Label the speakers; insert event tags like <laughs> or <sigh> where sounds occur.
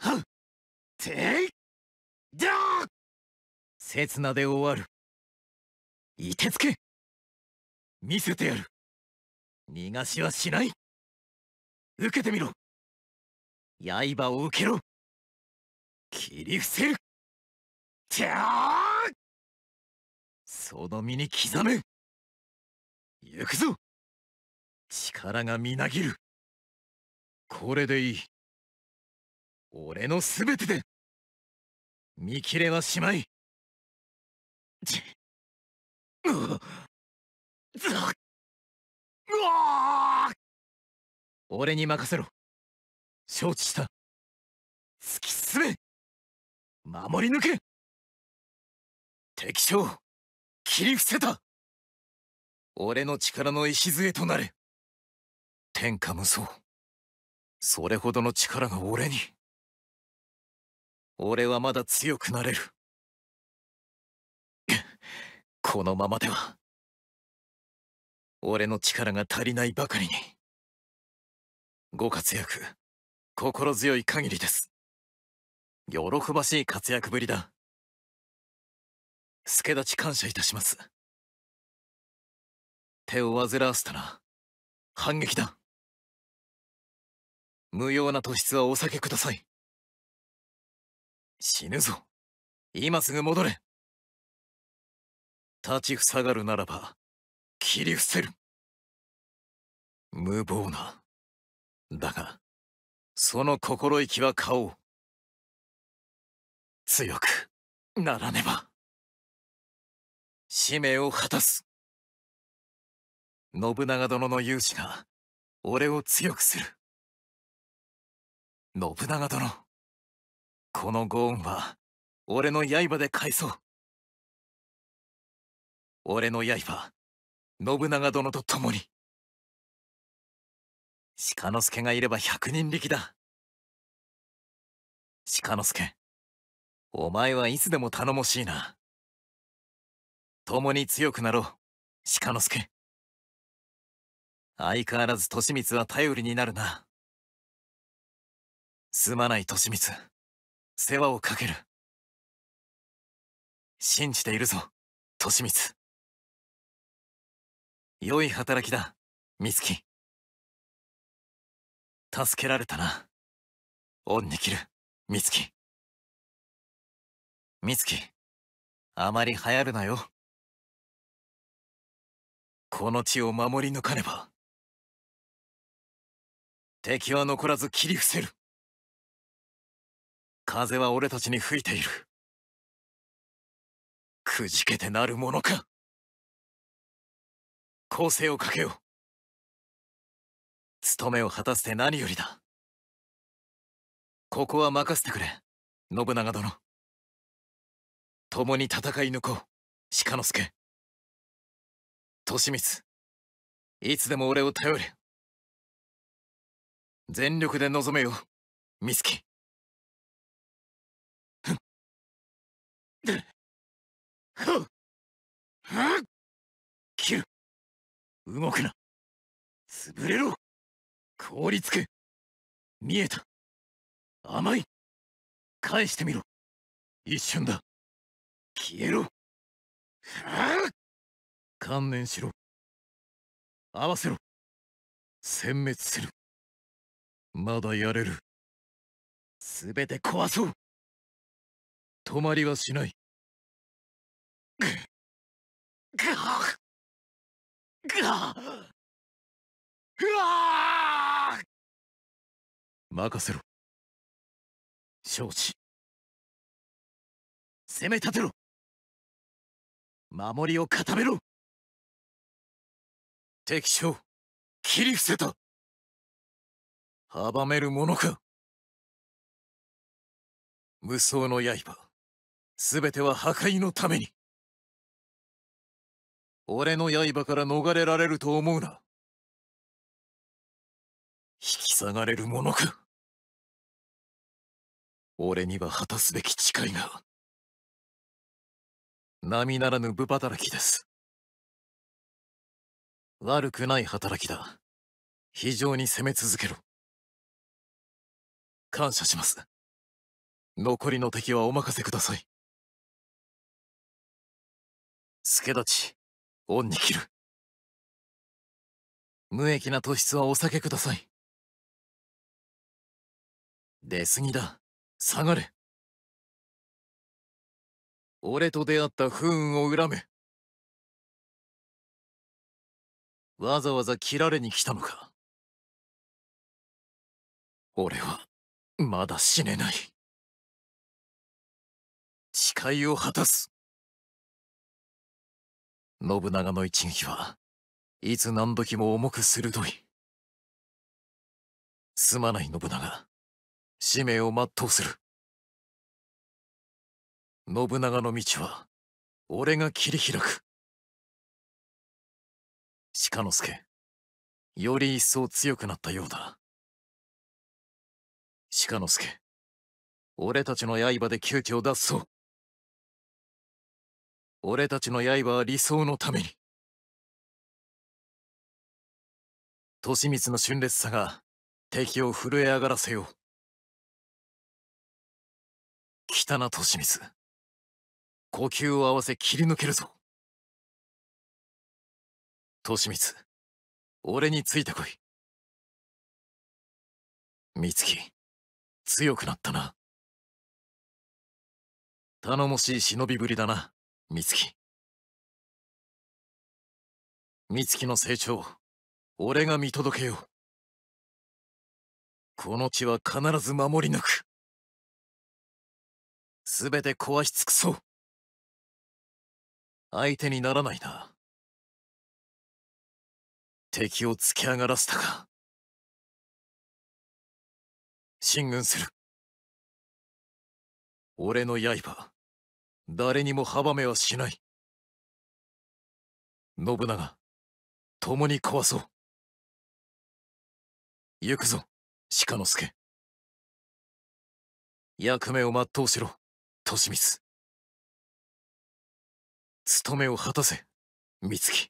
Speaker 1: はっていだ刹那で終わるいてつけ見せてやる逃がしはしない受けてみろ刃を受けろ切り伏せるじゃーその身に刻め行くぞ力がみなぎるこれでいい俺の全てで見切れはしまいちうっうわ俺に任せろ承知した突き進め守り抜け敵将切り伏せた俺の力の礎となれ天下無双それほどの力が俺に。俺はまだ強くなれる <laughs> このままでは俺の力が足りないばかりにご活躍心強い限りです喜ばしい活躍ぶりだ助立ち感謝いたします手を煩わせたら反撃だ無用な突出はお避けください死ぬぞ今すぐ戻れ立ちふさがるならば切り伏せる無謀なだがその心意気は買おう強くならねば使命を果たす信長殿の勇士が俺を強くする信長殿このゴーンは俺の刃で返そう俺の刃信長殿と共に鹿之助がいれば百人力だ鹿之助お前はいつでも頼もしいな共に強くなろう鹿之助相変わらず利光は頼りになるなすまない利光世話をかける信じているぞ利光良い働きだ美月助けられたな恩に切る美月美月あまり流行るなよこの地を守り抜かねば敵は残らず切り伏せる風は俺たちに吹いている。くじけてなるものか攻勢をかけよう。務めを果たせて何よりだ。ここは任せてくれ、信長殿。共に戦い抜こう、鹿之助。利光、いつでも俺を頼れ。全力で臨めよう、美月。切る動くな潰れろ凍りつけ見えた甘い返してみろ一瞬だ消えろ観念しろ合わせろ殲滅するまだやれるすべて壊そう止まりはしない任せろ承知攻め立てろ守りを固めろ敵将切り伏せた阻めるものか無双の刃すべては破壊のために俺の刃から逃れられると思うな引き下がれるものか俺には果たすべき誓いが並ならぬ無働きです悪くない働きだ非常に攻め続けろ感謝します残りの敵はお任せください助太刀恩に切る。無益な突出はお避けください。出過ぎだ。下がれ。俺と出会った不運を恨め。わざわざ切られに来たのか。俺は、まだ死ねない。誓いを果たす。信長の一撃はいつ何時も重く鋭い。すまない信長。使命を全うする。信長の道は、俺が切り開く。鹿之助、より一層強くなったようだ。鹿之助、俺たちの刃で窮地を脱走俺たちの刃は理想のために利光の峻烈さが敵を震え上がらせよう汚名利光呼吸を合わせ切り抜けるぞ利光俺についてこい美月強くなったな頼もしい忍びぶりだな美月美月の成長俺が見届けようこの地は必ず守り抜く全て壊し尽くそう相手にならないな敵を突き上がらせたか進軍する俺の刃誰にも阻めはしない信長共に壊そう行くぞ鹿之助役目を全うしろ利光務めを果たせ美月